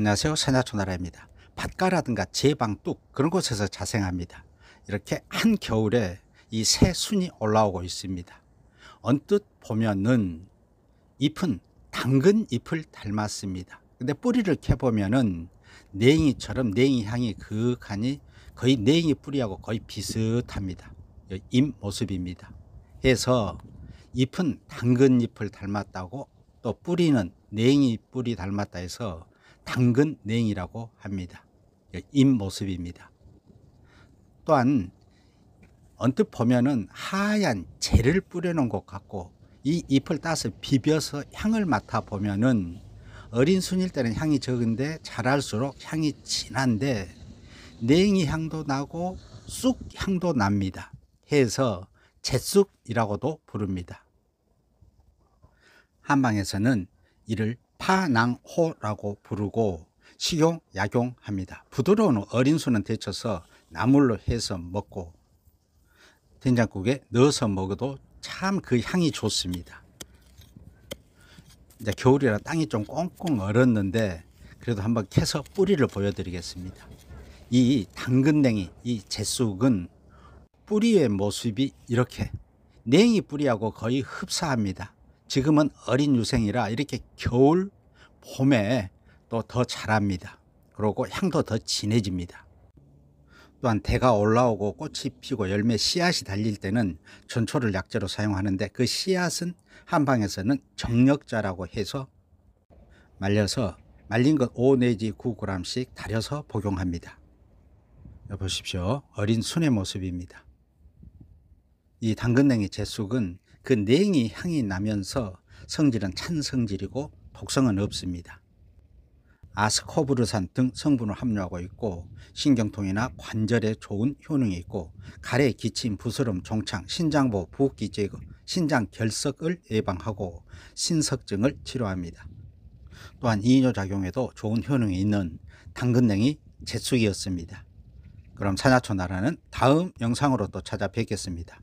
안녕하세요. 세나초나라입니다. 밭가라든가 제방, 뚝 그런 곳에서 자생합니다. 이렇게 한겨울에 이새 순이 올라오고 있습니다. 언뜻 보면은 잎은 당근 잎을 닮았습니다. 근데 뿌리를 캐보면은 냉이처럼 냉이 향이 그윽하 거의 냉이 뿌리하고 거의 비슷합니다. 잎 모습입니다. 해서 잎은 당근 잎을 닮았다고 또 뿌리는 냉이 뿌리 닮았다 해서 당근 냉이라고 합니다. 입모습입니다. 예, 또한 언뜻 보면은 하얀 재를 뿌려놓은 것 같고 이 잎을 따서 비벼서 향을 맡아 보면은 어린 순일 때는 향이 적은데 자랄수록 향이 진한데 냉이 향도 나고 쑥 향도 납니다. 해서 잿쑥이라고도 부릅니다. 한방에서는 이를 파낭호라고 부르고 식용, 약용합니다. 부드러운 어린 수는 데쳐서 나물로 해서 먹고 된장국에 넣어서 먹어도 참 그 향이 좋습니다. 이제 겨울이라 땅이 좀 꽁꽁 얼었는데 그래도 한번 캐서 뿌리를 보여드리겠습니다. 이 당근냉이, 이 제쑥은 뿌리의 모습이 이렇게 냉이 뿌리하고 거의 흡사합니다. 지금은 어린 유생이라 이렇게 겨울, 봄에 또 더 자랍니다. 그리고 향도 더 진해집니다. 또한 대가 올라오고 꽃이 피고 열매 씨앗이 달릴 때는 전초를 약재로 사용하는데 그 씨앗은 한방에서는 정력자라고 해서 말려서 말린 것 5 내지 9g씩 달여서 복용합니다. 보십시오. 어린 순의 모습입니다. 이 당근냉이 제쑥은 그 냉이 향이 나면서 성질은 찬 성질이고 독성은 없습니다. 아스코브르산 등 성분을 함유하고 있고 신경통이나 관절에 좋은 효능이 있고 가래, 기침, 부스럼, 종창, 신장보, 부기 제거, 신장 결석을 예방하고 신석증을 치료합니다. 또한 이뇨작용에도 좋은 효능이 있는 당근냉이 제쑥이었습니다. 그럼 사자초 나라는 다음 영상으로 또 찾아뵙겠습니다.